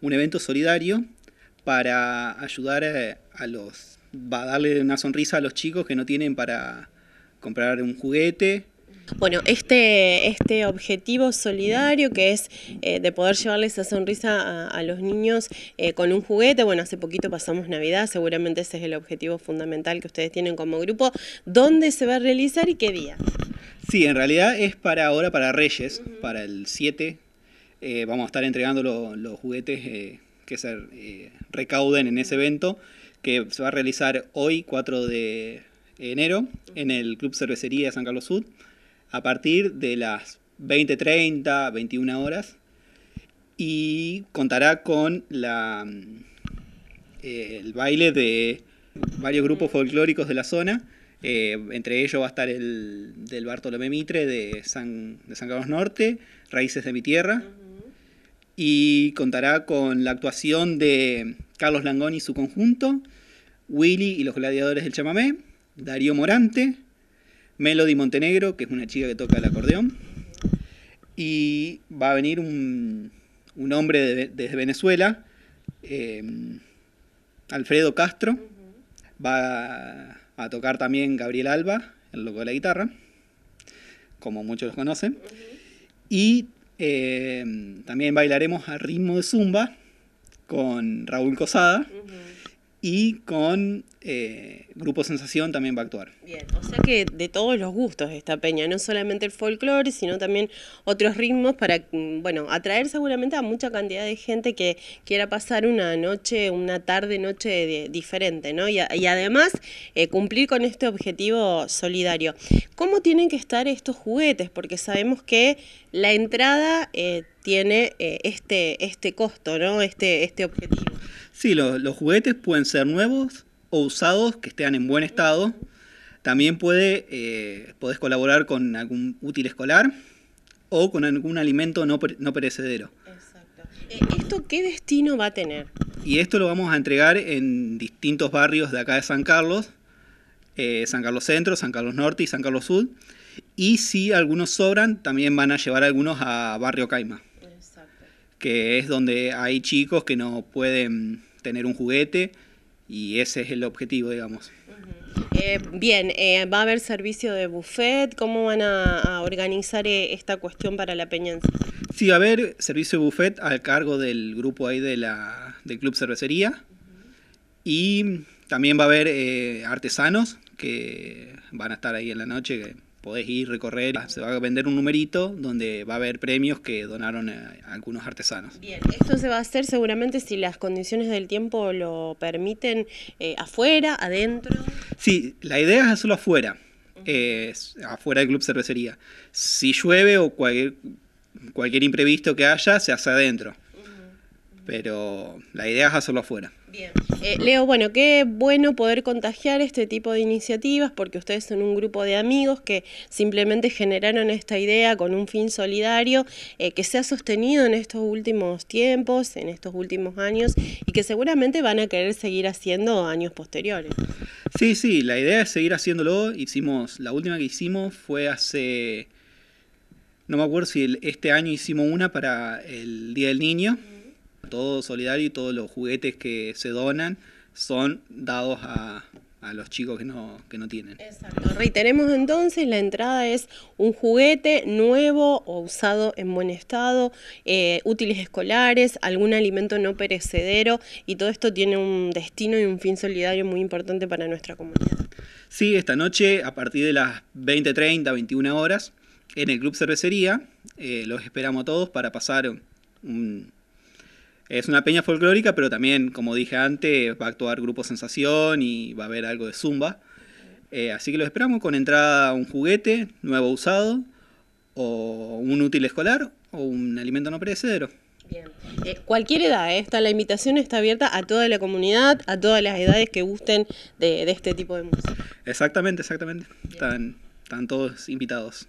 un evento solidario para ayudar eh, a los, va a darle una sonrisa a los chicos que no tienen para comprar un juguete, bueno, este, este objetivo solidario que es eh, de poder llevarle esa sonrisa a, los niños eh, con un juguete, bueno, hace poquito pasamos Navidad, seguramente ese es el objetivo fundamental que ustedes tienen como grupo. ¿Dónde se va a realizar y qué día? Sí, en realidad es para ahora, para Reyes, para el 7 eh, vamos a estar entregando los juguetes eh, que se eh, recauden en ese evento, que se va a realizar hoy, 4 de enero, en el Club Cervecería de San Carlos Sud, a partir de las 20.30, 21 horas, y contará con el baile de varios grupos folclóricos de la zona. entre ellos va a estar el del Bartolomé Mitre de San, de San Carlos Norte, Raíces de mi Tierra, y contará con la actuación de Carlos Langón y su conjunto, Willy y los gladiadores del chamamé, Darío Morante, Melody Montenegro, que es una chica que toca el acordeón, y va a venir un, hombre desde Venezuela, em, Alfredo Castro, va a tocar también Gabriel Alba, el loco de la guitarra, como muchos los conocen, y Em, también bailaremos a ritmo de zumba con Raúl Cosada y con eh, Grupo Sensación también va a actuar. Bien, o sea que de todos los gustos esta peña, no solamente el folclore, sino también otros ritmos para, mm, bueno, atraer seguramente a mucha cantidad de gente que quiera pasar una noche, una tarde, noche diferente, ¿no? Y, además eh, cumplir con este objetivo solidario. ¿Cómo tienen que estar estos juguetes? Porque sabemos que la entrada eh, tiene este, este costo, ¿no? Este, este objetivo. Sí, los juguetes pueden ser nuevos o usados que estén en buen estado. También puede, eh, colaborar con algún útil escolar o con algún alimento no, no perecedero. Exacto. Eh, ¿Esto qué destino va a tener? Y esto lo vamos a entregar en distintos barrios de acá de San Carlos, eh, San Carlos Centro, San Carlos Norte y San Carlos Sur. Y si algunos sobran, también van a llevar algunos a Barrio Caima que es donde hay chicos que no pueden tener un juguete y ese es el objetivo, digamos. Eh, bien, eh, ¿va a haber servicio de buffet? ¿Cómo van a, organizar eh, esta cuestión para la Peñanza? Sí, va a haber servicio de buffet al cargo del grupo ahí de la, del Club Cervecería. Y también va a haber artesanos que van a estar ahí en la noche, podés ir, recorrer, se va a vender un numerito donde va a haber premios que donaron algunos artesanos. Bien, esto se va a hacer seguramente si las condiciones del tiempo lo permiten eh, afuera, adentro. Sí, la idea es hacerlo afuera, eh, afuera del club cervecería. Si llueve o cualquier, cualquier imprevisto que haya, se hace adentro pero la idea es hacerlo afuera. Bien. Eh, Leo, bueno, qué bueno poder contagiar este tipo de iniciativas porque ustedes son un grupo de amigos que simplemente generaron esta idea con un fin solidario eh, que se ha sostenido en estos últimos tiempos, en estos últimos años y que seguramente van a querer seguir haciendo años posteriores. Sí, sí, la idea es seguir haciéndolo. Hicimos, la última que hicimos fue hace, no me acuerdo si este año hicimos una para el Día del Niño todo solidario y todos los juguetes que se donan son dados a, los chicos que no, tienen. Exacto. Reiteremos entonces, la entrada es un juguete nuevo o usado en buen estado, eh, útiles escolares, algún alimento no perecedero y todo esto tiene un destino y un fin solidario muy importante para nuestra comunidad. Sí, esta noche a partir de las 20.30, 21 horas, en el Club Cervecería, eh, los esperamos a todos para pasar un, es una peña folclórica, pero también, como dije antes, va a actuar Grupo Sensación y va a haber algo de Zumba. Eh, así que lo esperamos con entrada un juguete nuevo usado, o un útil escolar, o un alimento no perecedero. Bien. Eh, cualquier edad, ¿eh? la invitación está abierta a toda la comunidad, a todas las edades que gusten de, este tipo de música. Exactamente, exactamente. Están, todos invitados.